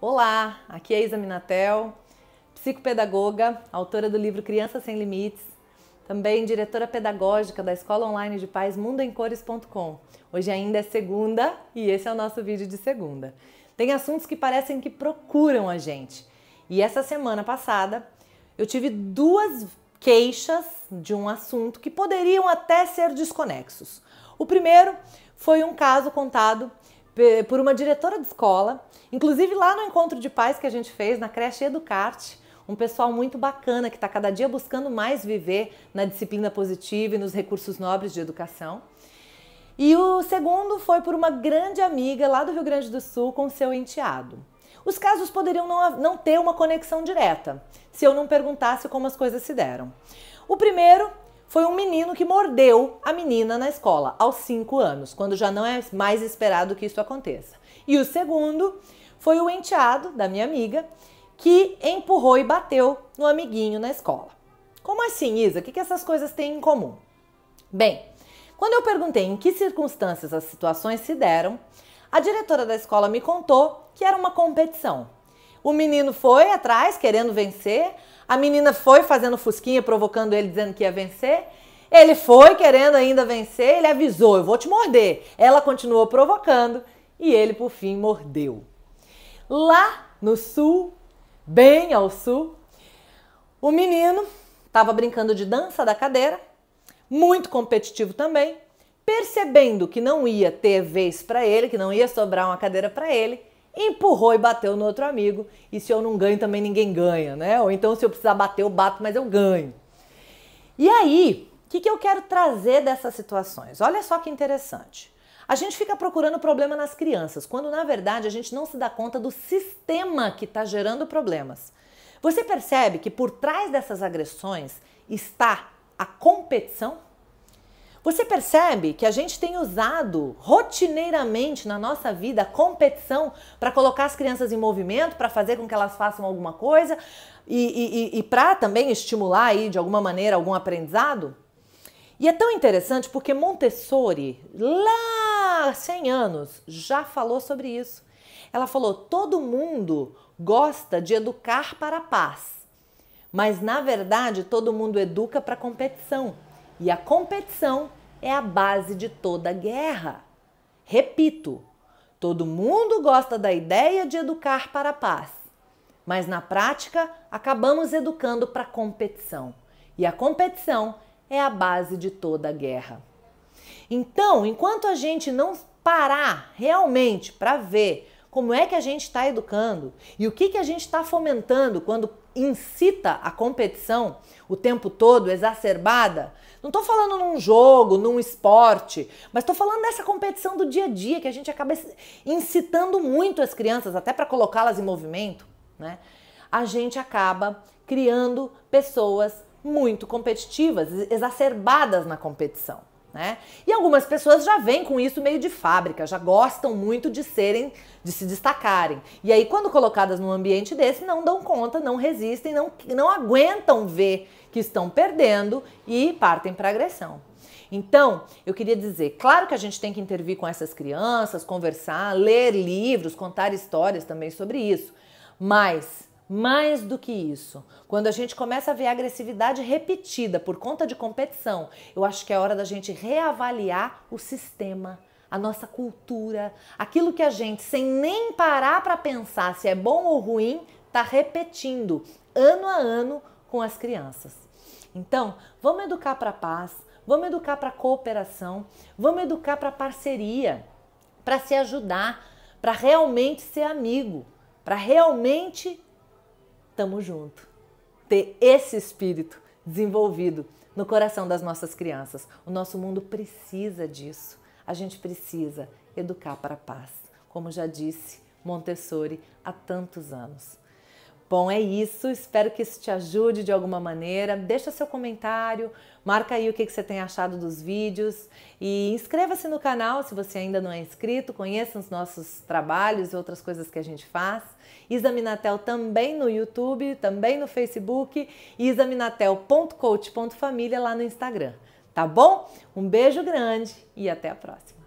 Olá, aqui é Isa Minatel, psicopedagoga, autora do livro Crianças Sem Limites, também diretora pedagógica da Escola Online de pais MundoEmCores.com. Hoje ainda é segunda e esse é o nosso vídeo de segunda. Tem assuntos que parecem que procuram a gente. E essa semana passada eu tive duas queixas de um assunto que poderiam até ser desconexos. O primeiro foi um caso contado por uma diretora de escola, inclusive lá no encontro de pais que a gente fez na creche Educarte, um pessoal muito bacana que está cada dia buscando mais viver na disciplina positiva e nos recursos nobres de educação. E o segundo foi por uma grande amiga lá do Rio Grande do Sul com seu enteado. Os casos poderiam não, não ter uma conexão direta, se eu não perguntasse como as coisas se deram. O primeiro foi um menino que mordeu a menina na escola aos 5 anos, quando já não é mais esperado que isso aconteça. E o segundo foi o enteado da minha amiga que empurrou e bateu no amiguinho na escola. Como assim, Isa? O que, que essas coisas têm em comum? Bem, quando eu perguntei em que circunstâncias as situações se deram, a diretora da escola me contou que era uma competição o menino foi atrás querendo vencer, a menina foi fazendo fusquinha, provocando ele, dizendo que ia vencer. Ele foi querendo ainda vencer, ele avisou: eu vou te morder. Ela continuou provocando e ele, por fim, mordeu. Lá no sul, bem ao sul, o menino estava brincando de dança da cadeira, muito competitivo também, percebendo que não ia ter vez para ele, que não ia sobrar uma cadeira para ele, empurrou e bateu no outro amigo. E se eu não ganho, também ninguém ganha, né? Ou então se eu precisar bater, eu bato, mas eu ganho. E aí, o que, que eu quero trazer dessas situações? Olha só que interessante. A gente fica procurando problema nas crianças, quando na verdade a gente não se dá conta do sistema que está gerando problemas. Você percebe que por trás dessas agressões está a competição? Você percebe que a gente tem usado rotineiramente na nossa vida a competição para colocar as crianças em movimento, para fazer com que elas façam alguma coisa e, e, e para também estimular aí de alguma maneira algum aprendizado? E é tão interessante porque Montessori, lá 100 anos, já falou sobre isso. Ela falou: todo mundo gosta de educar para a paz, mas na verdade todo mundo educa para a competição. E a competição é a base de toda guerra. Repito, todo mundo gosta da ideia de educar para a paz, mas na prática acabamos educando para a competição. E a competição é a base de toda guerra. Então, enquanto a gente não parar realmente para ver como é que a gente está educando e o que, que a gente está fomentando quando incita a competição o tempo todo, exacerbada. Não estou falando num jogo, num esporte, mas estou falando dessa competição do dia a dia que a gente acaba incitando muito as crianças, até para colocá-las em movimento, né? A gente acaba criando pessoas muito competitivas, exacerbadas na competição. Né? E algumas pessoas já vêm com isso meio de fábrica, já gostam muito de serem, de se destacarem. E aí, quando colocadas num ambiente desse, não dão conta, não resistem, não, não aguentam ver que estão perdendo e partem para agressão. Então, eu queria dizer, claro que a gente tem que intervir com essas crianças, conversar, ler livros, contar histórias também sobre isso, mas mais do que isso, quando a gente começa a ver a agressividade repetida por conta de competição, eu acho que é hora da gente reavaliar o sistema, a nossa cultura, aquilo que a gente, sem nem parar para pensar se é bom ou ruim, está repetindo ano a ano com as crianças. Então, vamos educar para paz, vamos educar para cooperação, vamos educar para parceria, para se ajudar, para realmente ser amigo, para realmente tamo junto. Ter esse espírito desenvolvido no coração das nossas crianças. O nosso mundo precisa disso. A gente precisa educar para a paz, como já disse Montessori há tantos anos. Bom, é isso. Espero que isso te ajude de alguma maneira. Deixa seu comentário, marca aí o que você tem achado dos vídeos e inscreva-se no canal se você ainda não é inscrito. Conheça os nossos trabalhos e outras coisas que a gente faz. Examinatel também no YouTube, também no Facebook e examinatel.coach.família lá no Instagram. Tá bom? Um beijo grande e até a próxima.